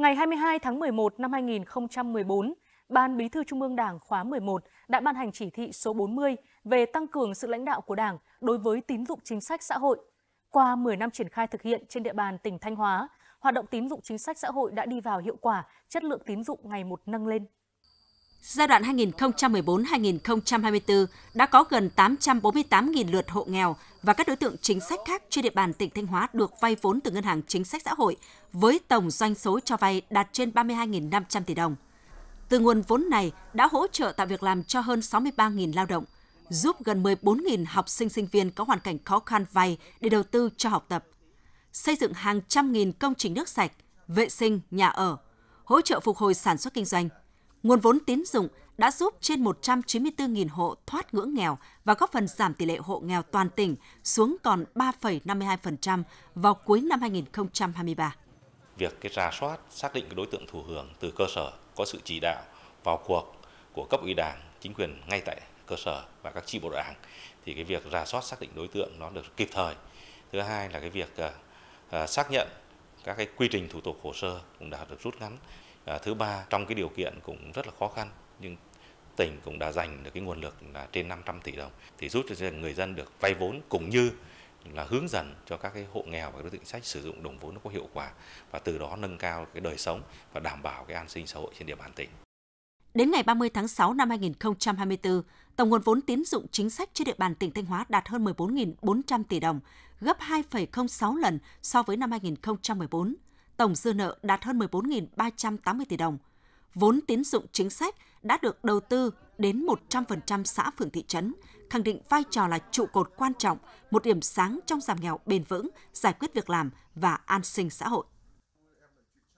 Ngày 22 tháng 11 năm 2014, Ban Bí thư Trung ương Đảng khóa 11 đã ban hành chỉ thị số 40 về tăng cường sự lãnh đạo của Đảng đối với tín dụng chính sách xã hội. Qua 10 năm triển khai thực hiện trên địa bàn tỉnh Thanh Hóa, hoạt động tín dụng chính sách xã hội đã đi vào hiệu quả, chất lượng tín dụng ngày một nâng lên giai đoạn 2014-2024 đã có gần 848.000 lượt hộ nghèo và các đối tượng chính sách khác trên địa bàn tỉnh Thanh Hóa được vay vốn từ Ngân hàng Chính sách Xã hội với tổng doanh số cho vay đạt trên 32.500 tỷ đồng. Từ nguồn vốn này đã hỗ trợ tạo việc làm cho hơn 63.000 lao động, giúp gần 14.000 học sinh sinh viên có hoàn cảnh khó khăn vay để đầu tư cho học tập, xây dựng hàng trăm nghìn công trình nước sạch, vệ sinh, nhà ở, hỗ trợ phục hồi sản xuất kinh doanh – Nguồn vốn tín dụng đã giúp trên 194.000 hộ thoát ngưỡng nghèo và góp phần giảm tỷ lệ hộ nghèo toàn tỉnh xuống còn 3,52% vào cuối năm 2023. Việc cái rà soát xác định cái đối tượng thụ hưởng từ cơ sở có sự chỉ đạo vào cuộc của cấp ủy đảng, chính quyền ngay tại cơ sở và các chi bộ đảng thì cái việc rà soát xác định đối tượng nó được kịp thời. Thứ hai là cái việc uh, xác nhận các cái quy trình thủ tục hồ sơ cũng đã được rút ngắn. À, thứ ba, trong cái điều kiện cũng rất là khó khăn nhưng tỉnh cũng đã dành được cái nguồn lực là trên 500 tỷ đồng thì giúp cho người dân được vay vốn cũng như là hướng dẫn cho các cái hộ nghèo và đối tượng sách sử dụng đồng vốn nó có hiệu quả và từ đó nâng cao cái đời sống và đảm bảo cái an sinh xã hội trên địa bàn tỉnh. Đến ngày 30 tháng 6 năm 2024, tổng nguồn vốn tín dụng chính sách trên địa bàn tỉnh Thanh Hóa đạt hơn 14.400 tỷ đồng, gấp 2,06 lần so với năm 2014 tổng dư nợ đạt hơn 14.380 tỷ đồng. Vốn tín dụng chính sách đã được đầu tư đến 100% xã phường thị trấn, khẳng định vai trò là trụ cột quan trọng, một điểm sáng trong giảm nghèo bền vững, giải quyết việc làm và an sinh xã hội.